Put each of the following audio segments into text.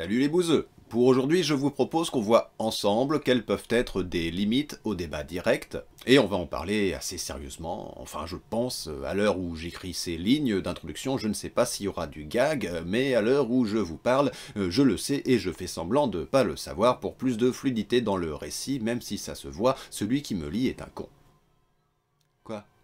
Salut les bouseux Pour aujourd'hui, je vous propose qu'on voit ensemble quelles peuvent être des limites au débat direct, et on va en parler assez sérieusement, enfin je pense, à l'heure où j'écris ces lignes d'introduction, je ne sais pas s'il y aura du gag, mais à l'heure où je vous parle, euh, je le sais et je fais semblant de ne pas le savoir pour plus de fluidité dans le récit, même si ça se voit, celui qui me lit est un con.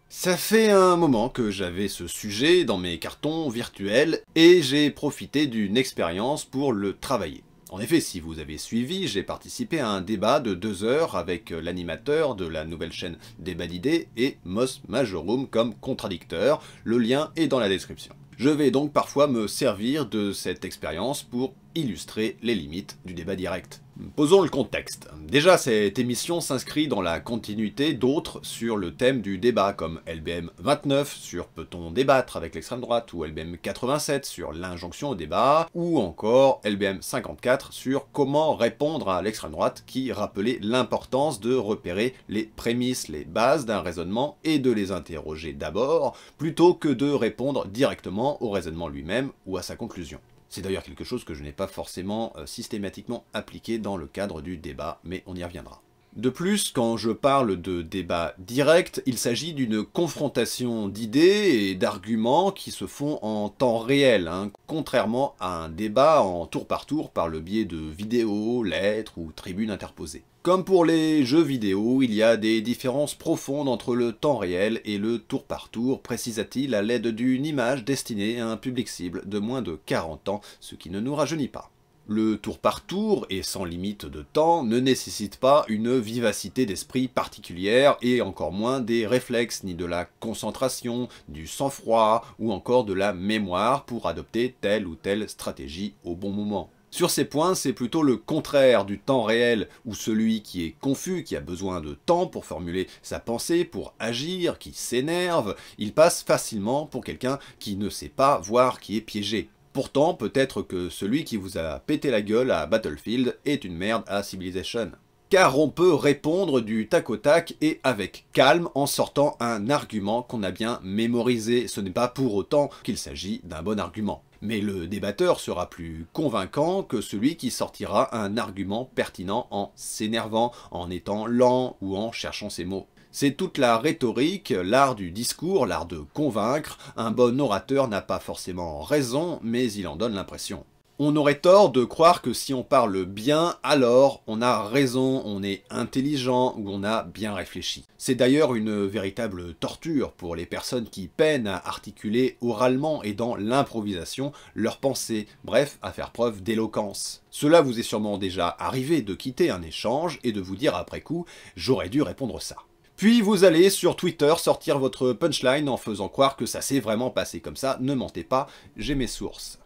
Ça fait un moment que j'avais ce sujet dans mes cartons virtuels et j'ai profité d'une expérience pour le travailler. En effet, si vous avez suivi, j'ai participé à un débat de deux heures avec l'animateur de la nouvelle chaîne Débat d'idées et Mos Majorum comme contradicteur, le lien est dans la description. Je vais donc parfois me servir de cette expérience pour illustrer les limites du débat direct. Posons le contexte. Déjà, cette émission s'inscrit dans la continuité d'autres sur le thème du débat, comme LBM 29 sur peut-on débattre avec l'extrême droite, ou LBM 87 sur l'injonction au débat, ou encore LBM 54 sur comment répondre à l'extrême droite, qui rappelait l'importance de repérer les prémices, les bases d'un raisonnement et de les interroger d'abord, plutôt que de répondre directement au raisonnement lui-même ou à sa conclusion. C'est d'ailleurs quelque chose que je n'ai pas forcément euh, systématiquement appliqué dans le cadre du débat, mais on y reviendra. De plus, quand je parle de débat direct, il s'agit d'une confrontation d'idées et d'arguments qui se font en temps réel, hein, contrairement à un débat en tour par tour par le biais de vidéos, lettres ou tribunes interposées. Comme pour les jeux vidéo, il y a des différences profondes entre le temps réel et le tour par tour, précisa-t-il à l'aide d'une image destinée à un public cible de moins de 40 ans, ce qui ne nous rajeunit pas. Le tour par tour, et sans limite de temps, ne nécessite pas une vivacité d'esprit particulière et encore moins des réflexes, ni de la concentration, du sang-froid ou encore de la mémoire pour adopter telle ou telle stratégie au bon moment. Sur ces points, c'est plutôt le contraire du temps réel, où celui qui est confus, qui a besoin de temps pour formuler sa pensée, pour agir, qui s'énerve, il passe facilement pour quelqu'un qui ne sait pas, voire qui est piégé. Pourtant, peut-être que celui qui vous a pété la gueule à Battlefield est une merde à Civilization car on peut répondre du tac au tac et avec calme en sortant un argument qu'on a bien mémorisé. Ce n'est pas pour autant qu'il s'agit d'un bon argument mais le débatteur sera plus convaincant que celui qui sortira un argument pertinent en s'énervant, en étant lent ou en cherchant ses mots. C'est toute la rhétorique, l'art du discours, l'art de convaincre. Un bon orateur n'a pas forcément raison, mais il en donne l'impression. On aurait tort de croire que si on parle bien, alors on a raison, on est intelligent ou on a bien réfléchi. C'est d'ailleurs une véritable torture pour les personnes qui peinent à articuler oralement et dans l'improvisation leurs pensées, bref, à faire preuve d'éloquence. Cela vous est sûrement déjà arrivé de quitter un échange et de vous dire après coup « j'aurais dû répondre ça ». Puis vous allez sur Twitter sortir votre punchline en faisant croire que ça s'est vraiment passé comme ça, ne mentez pas, j'ai mes sources.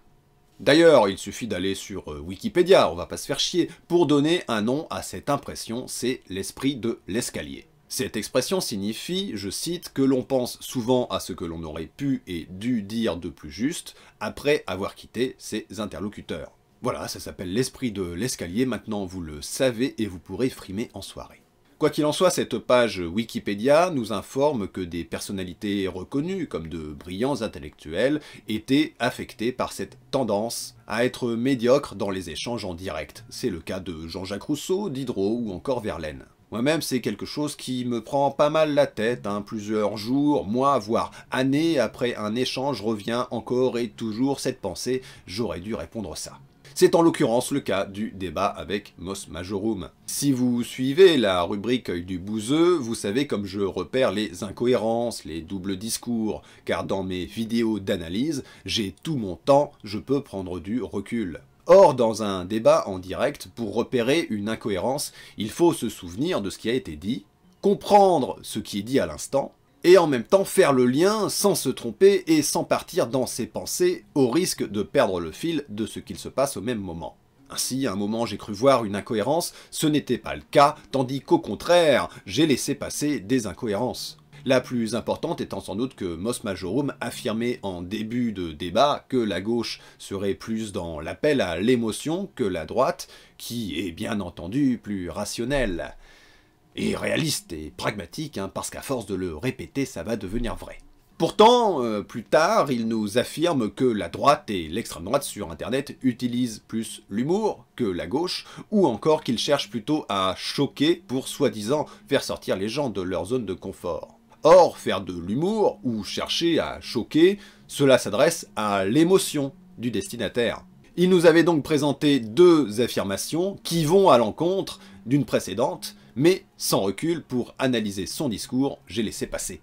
D'ailleurs, il suffit d'aller sur euh, Wikipédia, on va pas se faire chier, pour donner un nom à cette impression, c'est l'esprit de l'escalier. Cette expression signifie, je cite, que l'on pense souvent à ce que l'on aurait pu et dû dire de plus juste après avoir quitté ses interlocuteurs. Voilà, ça s'appelle l'esprit de l'escalier, maintenant vous le savez et vous pourrez frimer en soirée. Quoi qu'il en soit, cette page Wikipédia nous informe que des personnalités reconnues comme de brillants intellectuels étaient affectées par cette tendance à être médiocres dans les échanges en direct. C'est le cas de Jean-Jacques Rousseau, Diderot ou encore Verlaine. Moi-même, c'est quelque chose qui me prend pas mal la tête, hein. plusieurs jours, mois, voire années après un échange revient encore et toujours cette pensée, j'aurais dû répondre ça. C'est en l'occurrence le cas du débat avec Mos Majorum. Si vous suivez la rubrique œil du bouseux, vous savez comme je repère les incohérences, les doubles discours, car dans mes vidéos d'analyse, j'ai tout mon temps, je peux prendre du recul. Or, dans un débat en direct, pour repérer une incohérence, il faut se souvenir de ce qui a été dit, comprendre ce qui est dit à l'instant, et en même temps faire le lien sans se tromper et sans partir dans ses pensées au risque de perdre le fil de ce qu'il se passe au même moment. Ainsi, à un moment j'ai cru voir une incohérence, ce n'était pas le cas, tandis qu'au contraire, j'ai laissé passer des incohérences. La plus importante étant sans doute que Mos Majorum affirmait en début de débat que la gauche serait plus dans l'appel à l'émotion que la droite, qui est bien entendu plus rationnelle. Et réaliste et pragmatique, hein, parce qu'à force de le répéter, ça va devenir vrai. Pourtant, euh, plus tard, il nous affirme que la droite et l'extrême droite sur Internet utilisent plus l'humour que la gauche, ou encore qu'ils cherchent plutôt à choquer pour soi-disant faire sortir les gens de leur zone de confort. Or, faire de l'humour ou chercher à choquer, cela s'adresse à l'émotion du destinataire. Il nous avait donc présenté deux affirmations qui vont à l'encontre d'une précédente, mais sans recul pour analyser son discours, j'ai laissé passer.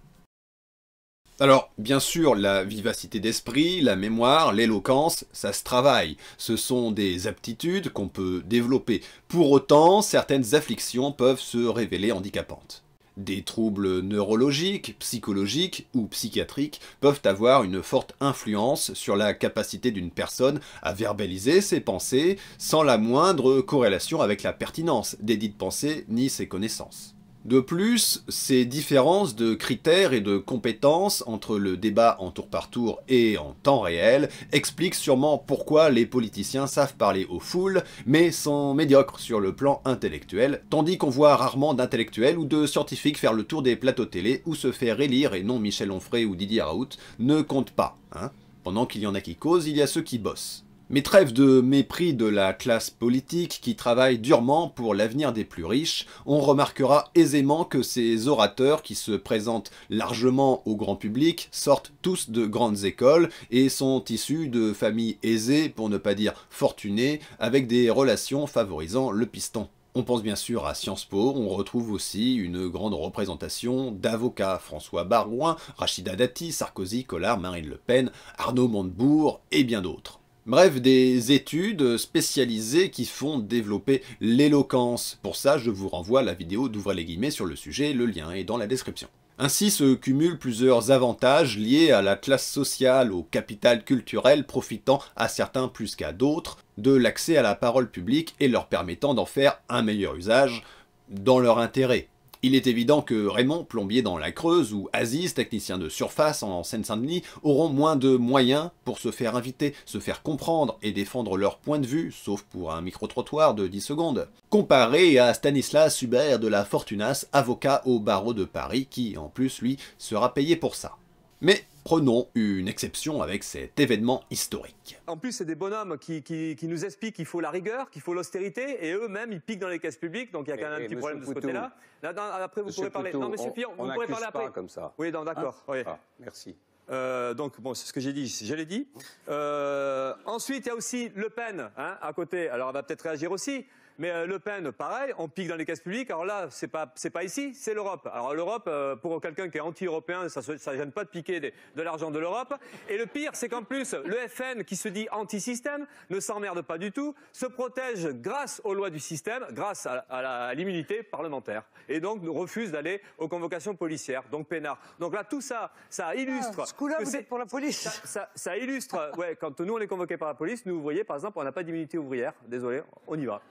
Alors, bien sûr, la vivacité d'esprit, la mémoire, l'éloquence, ça se travaille. Ce sont des aptitudes qu'on peut développer. Pour autant, certaines afflictions peuvent se révéler handicapantes. Des troubles neurologiques, psychologiques ou psychiatriques peuvent avoir une forte influence sur la capacité d'une personne à verbaliser ses pensées sans la moindre corrélation avec la pertinence des dites pensées ni ses connaissances. De plus, ces différences de critères et de compétences entre le débat en tour par tour et en temps réel expliquent sûrement pourquoi les politiciens savent parler aux foules, mais sont médiocres sur le plan intellectuel, tandis qu'on voit rarement d'intellectuels ou de scientifiques faire le tour des plateaux télé ou se faire élire, et non Michel Onfray ou Didier Raoult, ne comptent pas, hein. Pendant qu'il y en a qui causent, il y a ceux qui bossent. Mais trêve de mépris de la classe politique qui travaille durement pour l'avenir des plus riches, on remarquera aisément que ces orateurs qui se présentent largement au grand public sortent tous de grandes écoles et sont issus de familles aisées, pour ne pas dire fortunées, avec des relations favorisant le piston. On pense bien sûr à Sciences Po, on retrouve aussi une grande représentation d'avocats, François Barouin, Rachida Dati, Sarkozy, Collard, Marine Le Pen, Arnaud Montebourg et bien d'autres. Bref, des études spécialisées qui font développer l'éloquence. Pour ça, je vous renvoie à la vidéo d'ouvrez les guillemets sur le sujet, le lien est dans la description. Ainsi se cumulent plusieurs avantages liés à la classe sociale, au capital culturel profitant à certains plus qu'à d'autres de l'accès à la parole publique et leur permettant d'en faire un meilleur usage dans leur intérêt. Il est évident que Raymond, plombier dans la Creuse, ou Aziz, technicien de surface en Seine-Saint-Denis, auront moins de moyens pour se faire inviter, se faire comprendre et défendre leur point de vue, sauf pour un micro-trottoir de 10 secondes. Comparé à Stanislas Hubert de la Fortunas, avocat au barreau de Paris, qui en plus, lui, sera payé pour ça. Mais prenons une exception avec cet événement historique. En plus, c'est des bonhommes qui, qui, nous expliquent qu'il faut la rigueur, qu'il faut l'austérité, et eux-mêmes, ils piquent dans les caisses publiques, donc il y a quand même un petit problème de ce côté-là. Là, après, vous pourrez parler. Poutou, non, monsieur Fillon, on pourrez parler pas après. comme ça. Oui, d'accord. Hein ah, merci. Euh, donc, bon, c'est ce que j'ai dit, je l'ai dit. Euh, ensuite, il y a aussi Le Pen, hein, à côté. Alors, elle va peut-être réagir aussi. Mais euh, Le Pen, pareil, on pique dans les caisses publiques. Alors là, c'est pas, c'est pas ici, c'est l'Europe. Alors l'Europe, euh, pour quelqu'un qui est anti-européen, ça, ça gêne pas de piquer de l'argent de l'Europe. Et le pire, c'est qu'en plus, le FN, qui se dit anti-système, ne s'emmerde pas du tout, se protège grâce aux lois du système, grâce à, l'immunité parlementaire. Et donc refuse d'aller aux convocations policières, donc pénard. Donc là, tout ça, ça ah, illustre. ce coup-là, vous êtes pour la police. Ça, illustre, ouais, quand nous on est convoqués par la police, nous, vous voyez, par exemple, on n'a pas d'immunité ouvrière. Désolé, on y va.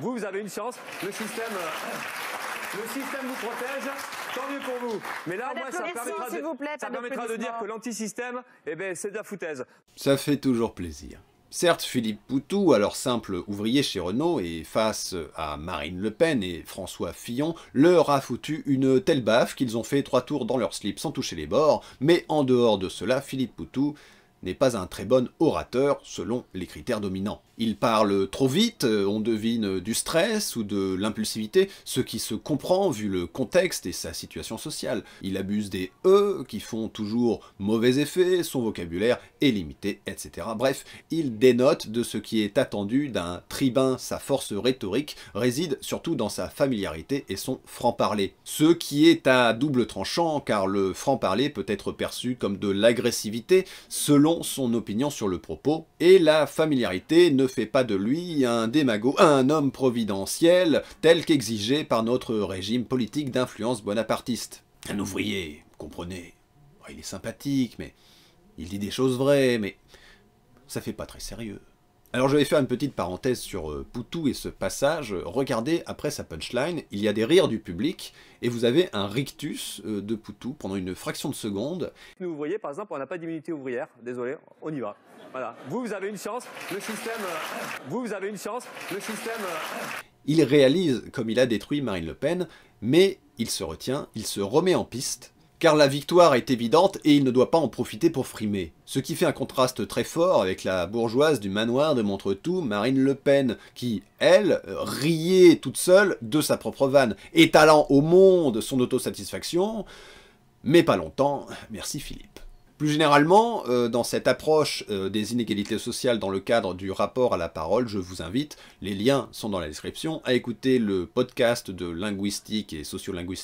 Vous, vous avez une chance. Euh, le système, vous protège. Tant mieux pour vous. Mais là, moi, ça permettra de, ça permettra de dire que l'antisystème, eh ben, c'est de la foutaise. Ça fait toujours plaisir. Certes, Philippe Poutou, alors simple ouvrier chez Renault, et face à Marine Le Pen et François Fillon, leur a foutu une telle baffe qu'ils ont fait trois tours dans leur slip sans toucher les bords, mais en dehors de cela, Philippe Poutou n'est pas un très bon orateur selon les critères dominants. Il parle trop vite, euh, on devine euh, du stress ou de l'impulsivité, ce qui se comprend vu le contexte et sa situation sociale. Il abuse des « e » qui font toujours mauvais effet, son vocabulaire est limité, etc. Bref, il dénote de ce qui est attendu d'un tribun. Sa force rhétorique réside surtout dans sa familiarité et son franc-parler. Ce qui est à double tranchant, car le franc-parler peut être perçu comme de l'agressivité selon son opinion sur le propos, et la familiarité ne ne fait pas de lui un démago, un homme providentiel, tel qu'exigé par notre régime politique d'influence bonapartiste. Un ouvrier, comprenez. Il est sympathique, mais il dit des choses vraies, mais ça fait pas très sérieux. Alors je vais faire une petite parenthèse sur euh, Poutou et ce passage. Regardez, après sa punchline, il y a des rires du public, et vous avez un rictus euh, de Poutou pendant une fraction de seconde. Nous, vous par exemple, on n'a pas d'immunité ouvrière, désolé, on y va. Voilà. Vous, avez une chance. Le système. Euh, vous, avez une chance. Le système. Euh, il réalise comme il a détruit Marine Le Pen, mais il se retient, il se remet en piste, car la victoire est évidente et il ne doit pas en profiter pour frimer. Ce qui fait un contraste très fort avec la bourgeoise du manoir de Montretout, Marine Le Pen, qui, elle, riait toute seule de sa propre vanne, étalant au monde son autosatisfaction, mais pas longtemps, merci Philippe. Plus généralement, euh, dans cette approche euh, des inégalités sociales dans le cadre du rapport à la parole, je vous invite, les liens sont dans la description, à écouter le podcast de linguistique et sociolinguistique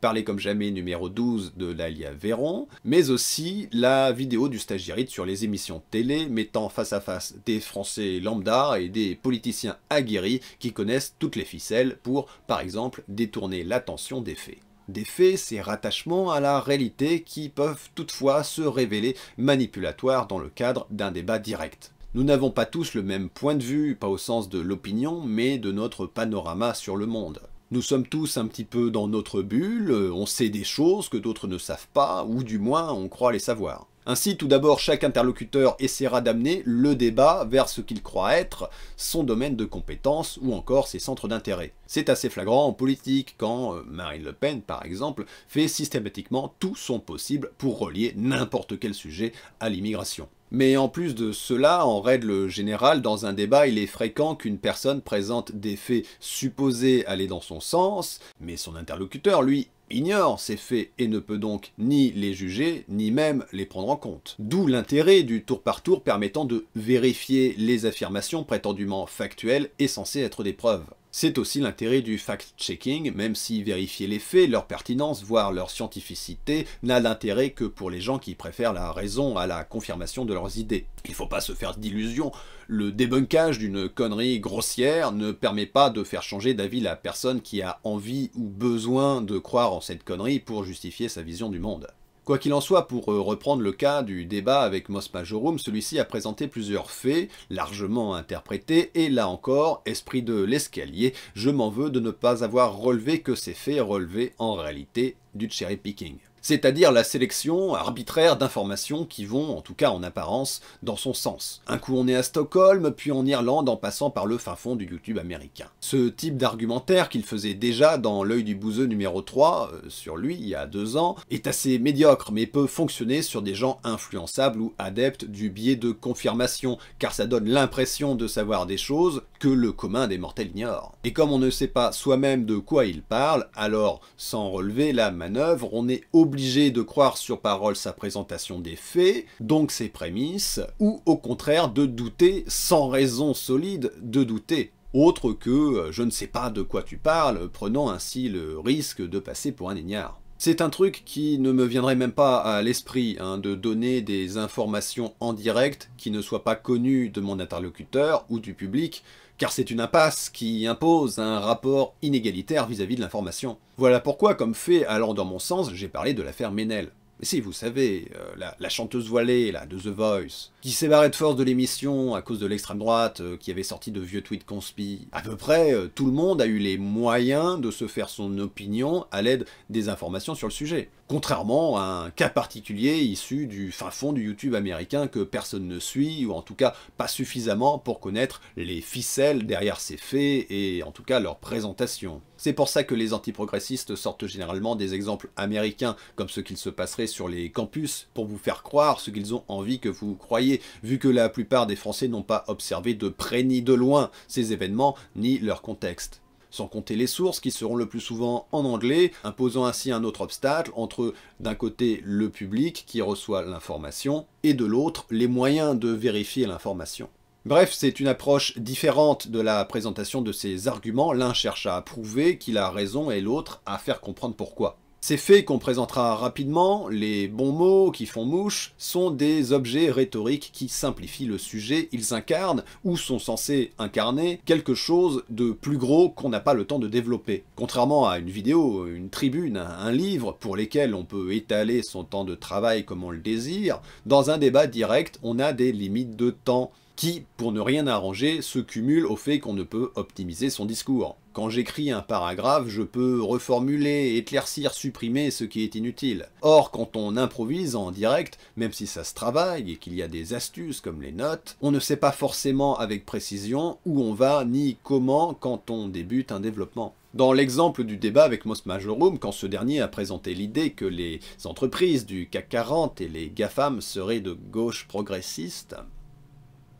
Parler comme jamais numéro 12 de Lalia Véron, mais aussi la vidéo du stagiaire sur les émissions télé mettant face à face des Français lambda et des politiciens aguerris qui connaissent toutes les ficelles pour, par exemple, détourner l'attention des faits des faits, ces rattachements à la réalité qui peuvent toutefois se révéler manipulatoires dans le cadre d'un débat direct. Nous n'avons pas tous le même point de vue, pas au sens de l'opinion, mais de notre panorama sur le monde. Nous sommes tous un petit peu dans notre bulle, on sait des choses que d'autres ne savent pas, ou du moins on croit les savoir. Ainsi, tout d'abord, chaque interlocuteur essaiera d'amener le débat vers ce qu'il croit être son domaine de compétence ou encore ses centres d'intérêt. C'est assez flagrant en politique, quand euh, Marine Le Pen, par exemple, fait systématiquement tout son possible pour relier n'importe quel sujet à l'immigration. Mais en plus de cela, en règle générale, dans un débat, il est fréquent qu'une personne présente des faits supposés aller dans son sens, mais son interlocuteur, lui, ignore ces faits et ne peut donc ni les juger, ni même les prendre en compte. D'où l'intérêt du tour par tour permettant de vérifier les affirmations prétendument factuelles et censées être des preuves. C'est aussi l'intérêt du fact-checking, même si vérifier les faits, leur pertinence, voire leur scientificité, n'a d'intérêt que pour les gens qui préfèrent la raison à la confirmation de leurs idées. Il ne faut pas se faire d'illusions, le débunkage d'une connerie grossière ne permet pas de faire changer d'avis la personne qui a envie ou besoin de croire en cette connerie pour justifier sa vision du monde. Quoi qu'il en soit, pour euh, reprendre le cas du débat avec Mos Majorum, celui-ci a présenté plusieurs faits, largement interprétés, et là encore, esprit de l'escalier, je m'en veux de ne pas avoir relevé que ces faits relevés en réalité du cherry picking c'est-à-dire la sélection arbitraire d'informations qui vont, en tout cas en apparence, dans son sens. Un coup on est à Stockholm, puis en Irlande en passant par le fin fond du YouTube américain. Ce type d'argumentaire qu'il faisait déjà dans L'œil du bouseux numéro 3, euh, sur lui il y a deux ans, est assez médiocre mais peut fonctionner sur des gens influençables ou adeptes du biais de confirmation, car ça donne l'impression de savoir des choses que le commun des mortels ignore. Et comme on ne sait pas soi-même de quoi il parle, alors sans relever la manœuvre, on est obligé de croire sur parole sa présentation des faits, donc ses prémices, ou au contraire de douter sans raison solide de douter autre que euh, je ne sais pas de quoi tu parles, prenant ainsi le risque de passer pour un ignare. C'est un truc qui ne me viendrait même pas à l'esprit hein, de donner des informations en direct qui ne soient pas connues de mon interlocuteur ou du public, car c'est une impasse qui impose un rapport inégalitaire vis-à-vis de l'information. Voilà pourquoi, comme fait allant dans mon sens, j'ai parlé de l'affaire Ménel. si, vous savez, euh, la, chanteuse voilée, la de The Voice, qui s'est barrée de force de l'émission à cause de l'extrême droite, euh, qui avait sorti de vieux tweets conspi. À peu près, euh, tout le monde a eu les moyens de se faire son opinion à l'aide des informations sur le sujet contrairement à un cas particulier issu du fin fond du YouTube américain que personne ne suit, ou en tout cas pas suffisamment pour connaître les ficelles derrière ces faits et en tout cas leur présentation. C'est pour ça que les antiprogressistes sortent généralement des exemples américains, comme ce qu'il se passerait sur les campus, pour vous faire croire ce qu'ils ont envie que vous croyez, vu que la plupart des Français n'ont pas observé de près ni de loin ces événements ni leur contexte sans compter les sources qui seront le plus souvent en anglais, imposant ainsi un autre obstacle entre d'un côté le public qui reçoit l'information et de l'autre les moyens de vérifier l'information. Bref, c'est une approche différente de la présentation de ces arguments, l'un cherche à prouver qu'il a raison et l'autre à faire comprendre pourquoi. Ces faits qu'on présentera rapidement, les bons mots qui font mouche, sont des objets rhétoriques qui simplifient le sujet, ils incarnent, ou sont censés incarner, quelque chose de plus gros qu'on n'a pas le temps de développer. Contrairement à une vidéo, une tribune, un livre, pour lesquels on peut étaler son temps de travail comme on le désire, dans un débat direct, on a des limites de temps qui, pour ne rien arranger, se cumulent au fait qu'on ne peut optimiser son discours. Quand j'écris un paragraphe, je peux reformuler, éclaircir, supprimer ce qui est inutile. Or, quand on improvise en direct, même si ça se travaille et qu'il y a des astuces comme les notes, on ne sait pas forcément avec précision où on va ni comment quand on débute un développement. Dans l'exemple du débat avec Mos Majorum, quand ce dernier a présenté l'idée que les entreprises du CAC 40 et les GAFAM seraient de gauche progressiste,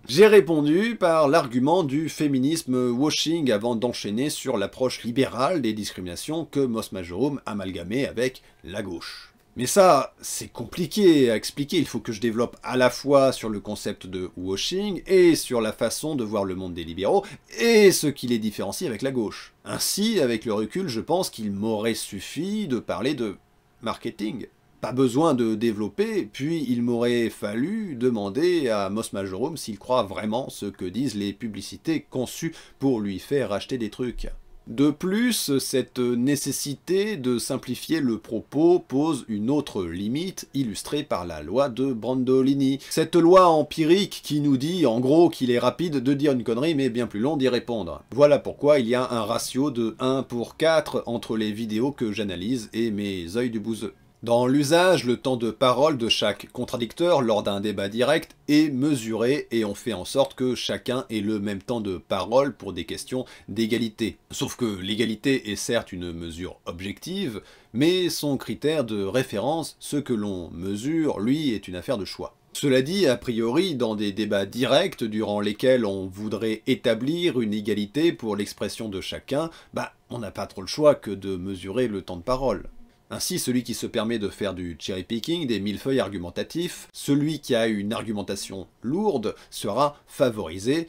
j'ai répondu par l'argument du féminisme washing avant d'enchaîner sur l'approche libérale des discriminations que Moss Majorum amalgamait avec la gauche. Mais ça, c'est compliqué à expliquer, il faut que je développe à la fois sur le concept de washing et sur la façon de voir le monde des libéraux et ce qui les différencie avec la gauche. Ainsi, avec le recul, je pense qu'il m'aurait suffi de parler de marketing, pas besoin de développer, puis il m'aurait fallu demander à Mos Majorum s'il croit vraiment ce que disent les publicités conçues pour lui faire acheter des trucs. De plus, cette nécessité de simplifier le propos pose une autre limite illustrée par la loi de Brandolini. Cette loi empirique qui nous dit en gros qu'il est rapide de dire une connerie mais bien plus long d'y répondre. Voilà pourquoi il y a un ratio de 1 pour 4 entre les vidéos que j'analyse et mes œils du bouseux. Dans l'usage, le temps de parole de chaque contradicteur lors d'un débat direct est mesuré et on fait en sorte que chacun ait le même temps de parole pour des questions d'égalité. Sauf que l'égalité est certes une mesure objective, mais son critère de référence, ce que l'on mesure, lui, est une affaire de choix. Cela dit, a priori, dans des débats directs durant lesquels on voudrait établir une égalité pour l'expression de chacun, bah, on n'a pas trop le choix que de mesurer le temps de parole. Ainsi, celui qui se permet de faire du cherry picking, des millefeuilles argumentatifs, celui qui a une argumentation lourde sera favorisé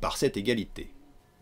par cette égalité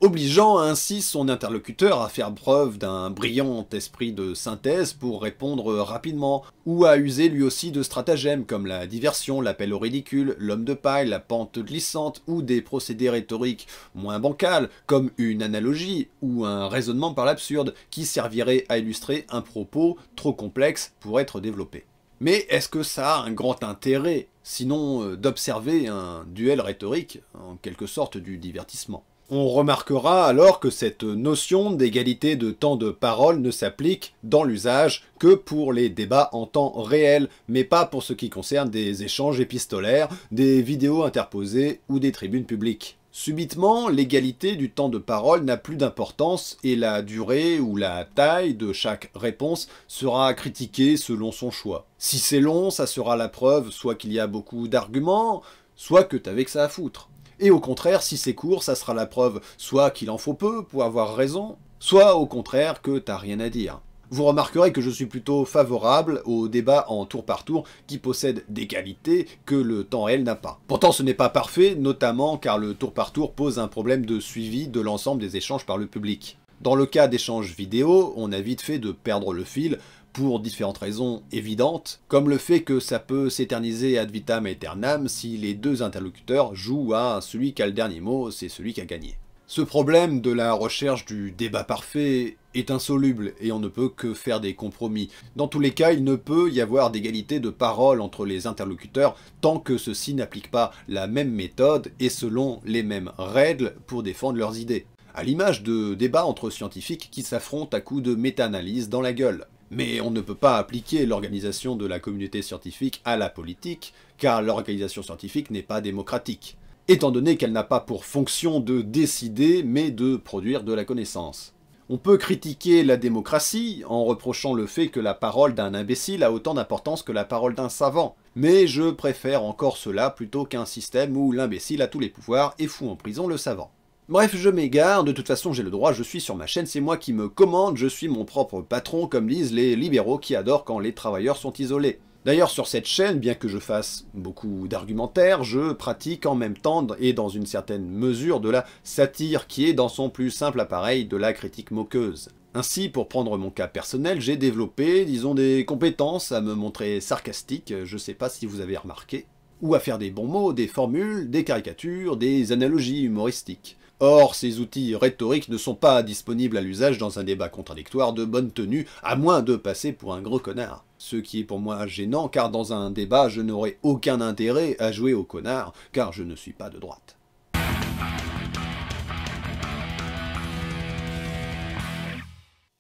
obligeant ainsi son interlocuteur à faire preuve d'un brillant esprit de synthèse pour répondre rapidement, ou à user lui aussi de stratagèmes comme la diversion, l'appel au ridicule, l'homme de paille, la pente glissante, ou des procédés rhétoriques moins bancals, comme une analogie ou un raisonnement par l'absurde, qui servirait à illustrer un propos trop complexe pour être développé. Mais est-ce que ça a un grand intérêt, sinon euh, d'observer un duel rhétorique, en quelque sorte du divertissement on remarquera alors que cette notion d'égalité de temps de parole ne s'applique dans l'usage que pour les débats en temps réel, mais pas pour ce qui concerne des échanges épistolaires, des vidéos interposées ou des tribunes publiques. Subitement, l'égalité du temps de parole n'a plus d'importance et la durée ou la taille de chaque réponse sera critiquée selon son choix. Si c'est long, ça sera la preuve soit qu'il y a beaucoup d'arguments, soit que t'avais que ça à foutre. Et au contraire, si c'est court, ça sera la preuve soit qu'il en faut peu pour avoir raison, soit au contraire que t'as rien à dire. Vous remarquerez que je suis plutôt favorable au débat en tour par tour qui possède des qualités que le temps réel n'a pas. Pourtant ce n'est pas parfait, notamment car le tour par tour pose un problème de suivi de l'ensemble des échanges par le public. Dans le cas d'échanges vidéo, on a vite fait de perdre le fil pour différentes raisons évidentes, comme le fait que ça peut s'éterniser ad vitam aeternam si les deux interlocuteurs jouent à celui qui a le dernier mot, c'est celui qui a gagné. Ce problème de la recherche du débat parfait est insoluble et on ne peut que faire des compromis. Dans tous les cas, il ne peut y avoir d'égalité de parole entre les interlocuteurs tant que ceux-ci n'appliquent pas la même méthode et selon les mêmes règles pour défendre leurs idées. À l'image de débats entre scientifiques qui s'affrontent à coups de méta-analyse dans la gueule. Mais on ne peut pas appliquer l'organisation de la communauté scientifique à la politique, car l'organisation scientifique n'est pas démocratique, étant donné qu'elle n'a pas pour fonction de décider, mais de produire de la connaissance. On peut critiquer la démocratie en reprochant le fait que la parole d'un imbécile a autant d'importance que la parole d'un savant, mais je préfère encore cela plutôt qu'un système où l'imbécile a tous les pouvoirs et fout en prison le savant. Bref, je m'égare, de toute façon j'ai le droit, je suis sur ma chaîne, c'est moi qui me commande, je suis mon propre patron, comme disent les libéraux qui adorent quand les travailleurs sont isolés. D'ailleurs, sur cette chaîne, bien que je fasse beaucoup d'argumentaires, je pratique en même temps et dans une certaine mesure de la satire qui est dans son plus simple appareil de la critique moqueuse. Ainsi, pour prendre mon cas personnel, j'ai développé, disons, des compétences à me montrer sarcastique, je sais pas si vous avez remarqué, ou à faire des bons mots, des formules, des caricatures, des analogies humoristiques. Or, ces outils rhétoriques ne sont pas disponibles à l'usage dans un débat contradictoire de bonne tenue, à moins de passer pour un gros connard. Ce qui est pour moi gênant, car dans un débat, je n'aurai aucun intérêt à jouer au connard, car je ne suis pas de droite.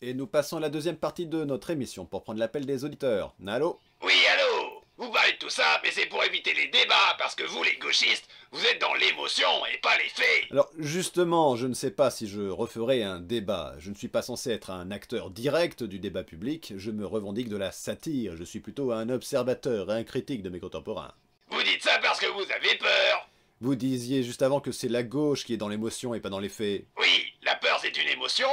Et nous passons à la deuxième partie de notre émission pour prendre l'appel des auditeurs. Nalo tout ça, mais c'est pour éviter les débats, parce que vous, les gauchistes, vous êtes dans l'émotion et pas les faits. Alors justement, je ne sais pas si je referai un débat. Je ne suis pas censé être un acteur direct du débat public, je me revendique de la satire, je suis plutôt un observateur, et un critique de mes contemporains. Vous dites ça parce que vous avez peur Vous disiez juste avant que c'est la gauche qui est dans l'émotion et pas dans les faits. Oui, la peur c'est une émotion,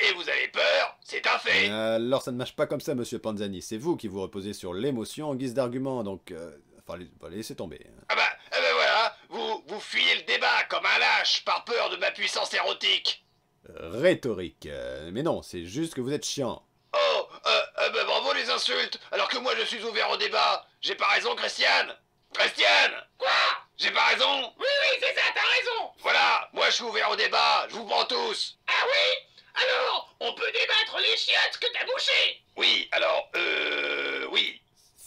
et vous avez peur, c'est un fait Alors ça ne marche pas comme ça, monsieur Panzani, c'est vous qui vous reposez sur l'émotion en guise d'argument, donc... Euh, enfin, laissez tomber. Hein. Ah bah, eh ben voilà, vous, vous fuyez le débat comme un lâche par peur de ma puissance érotique euh, Rhétorique, euh, mais non, c'est juste que vous êtes chiant. Oh, euh, euh, bah bravo les insultes, alors que moi je suis ouvert au débat J'ai pas raison, Christiane Christiane Quoi j'ai pas raison Oui, oui, c'est ça, t'as raison Voilà, moi je suis ouvert au débat, je vous prends tous Ah oui alors, on peut débattre les chiottes que t'as bouchées Oui, alors, euh... Oui.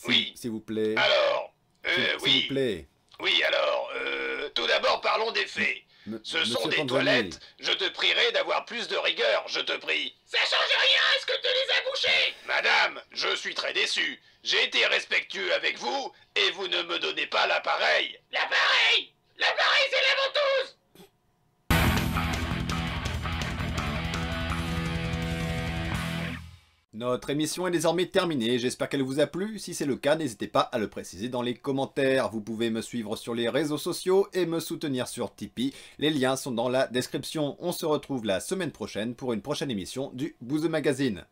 Oui. S'il vous plaît. Alors, euh, oui. S'il vous plaît. Oui, alors, euh... Tout d'abord, parlons des faits. Ce sont des toilettes. Je te prierai d'avoir plus de rigueur, je te prie. Ça change rien à ce que tu les as bouchées Madame, je suis très déçu. J'ai été respectueux avec vous, et vous ne me donnez pas l'appareil. L'appareil L'appareil, c'est l'avant-tout Notre émission est désormais terminée, j'espère qu'elle vous a plu. Si c'est le cas, n'hésitez pas à le préciser dans les commentaires. Vous pouvez me suivre sur les réseaux sociaux et me soutenir sur Tipeee. Les liens sont dans la description. On se retrouve la semaine prochaine pour une prochaine émission du Booze Magazine.